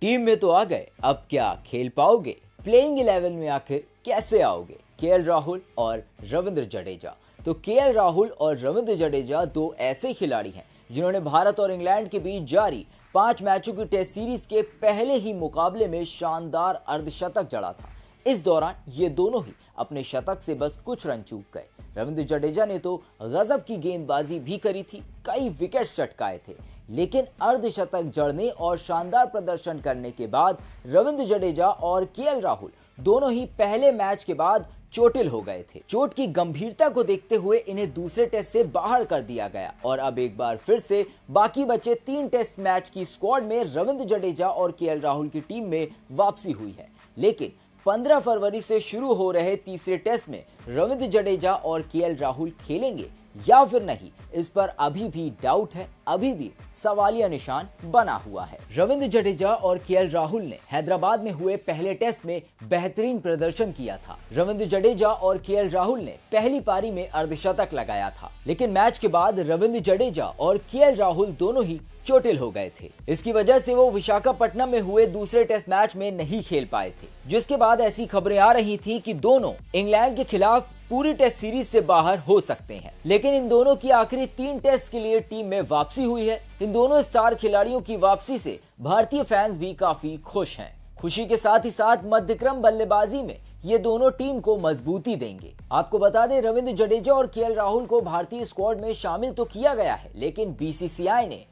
team में तो आ गए अब क्या खेल पाओगे प्लेइंग इलेवन में आखिर कैसे आओगे के राहुल और रविंद्र जडेजा तो के राहुल और रविंद्र जडेजा दो ऐसे खिलाड़ी हैं जिन्होंने भारत और इंग्लैंड के बीच जारी पांच मैचों की टेस्ट सीरीज के पहले ही मुकाबले में शानदार अर्धशतक जड़ा था इस दौरान ये दोनों ही अपने शतक से बस कुछ रन चूक गए रविंद्र जडेजा ने तो गजब की गेंदबाजी भी करी थी कई विकेट चटकाए थे लेकिन अर्धशतक जड़ने और शानदार प्रदर्शन करने के बाद रविंद्र जडेजा और के राहुल दोनों ही पहले मैच के बाद चोटिल हो गए थे चोट की गंभीरता को देखते हुए इन्हें दूसरे टेस्ट से बाहर कर दिया गया और अब एक बार फिर से बाकी बचे तीन टेस्ट मैच की स्क्वाड में रविंद्र जडेजा और के राहुल की टीम में वापसी हुई है लेकिन 15 फरवरी से शुरू हो रहे तीसरे टेस्ट में रविंद्र जडेजा और के राहुल खेलेंगे या फिर नहीं इस पर अभी भी डाउट है अभी भी सवालिया निशान बना हुआ है रविंद्र जडेजा और के राहुल ने हैदराबाद में हुए पहले टेस्ट में बेहतरीन प्रदर्शन किया था रविंद्र जडेजा और के राहुल ने पहली पारी में अर्धशतक लगाया था लेकिन मैच के बाद रविंद्र जडेजा और के राहुल दोनों ही चोटिल हो गए थे इसकी वजह से वो विशाखापट्टनम में हुए दूसरे टेस्ट मैच में नहीं खेल पाए थे जिसके बाद ऐसी खबरें आ रही थी कि दोनों इंग्लैंड के खिलाफ पूरी टेस्ट सीरीज से बाहर हो सकते हैं लेकिन इन दोनों की आखिरी तीन टेस्ट के लिए टीम में वापसी हुई है इन दोनों स्टार खिलाड़ियों की वापसी से भारतीय फैंस भी काफी खुश हैं खुशी के साथ ही साथ मध्यक्रम बल्लेबाजी में ये दोनों टीम को मजबूती देंगे आपको बता दें रविंद्र जडेजा और के राहुल को भारतीय स्क्वाड में शामिल तो किया गया है लेकिन बीसीसीआई ने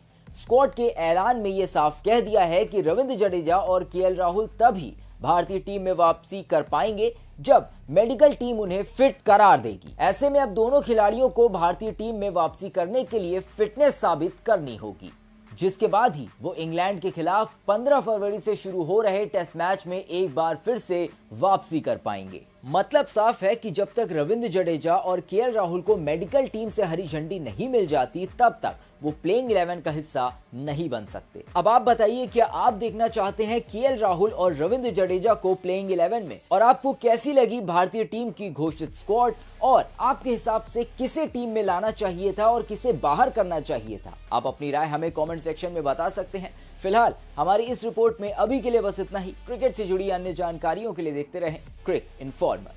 स्क्वाड के ऐलान में ये साफ कह दिया है कि रविंद्र जडेजा और के राहुल तभी भारतीय टीम में वापसी कर पाएंगे जब मेडिकल टीम उन्हें फिट करार देगी ऐसे में अब दोनों खिलाड़ियों को भारतीय टीम में वापसी करने के लिए फिटनेस साबित करनी होगी जिसके बाद ही वो इंग्लैंड के खिलाफ 15 फरवरी से शुरू हो रहे टेस्ट मैच में एक बार फिर से वापसी कर पाएंगे मतलब साफ है कि जब तक रविंद्र जडेजा और के राहुल को मेडिकल टीम से हरी झंडी नहीं मिल जाती तब तक वो प्लेइंग इलेवन का हिस्सा नहीं बन सकते अब आप बताइए क्या आप देखना चाहते हैं के राहुल और रविंद्र जडेजा को प्लेइंग इलेवन में और आपको कैसी लगी भारतीय टीम की घोषित स्क्वाड और आपके हिसाब से किसे टीम में लाना चाहिए था और किसे बाहर करना चाहिए था आप अपनी राय हमें कमेंट सेक्शन में बता सकते हैं फिलहाल हमारी इस रिपोर्ट में अभी के लिए बस इतना ही क्रिकेट से जुड़ी अन्य जानकारियों के लिए देखते रहें क्रिक इन्फॉर्मर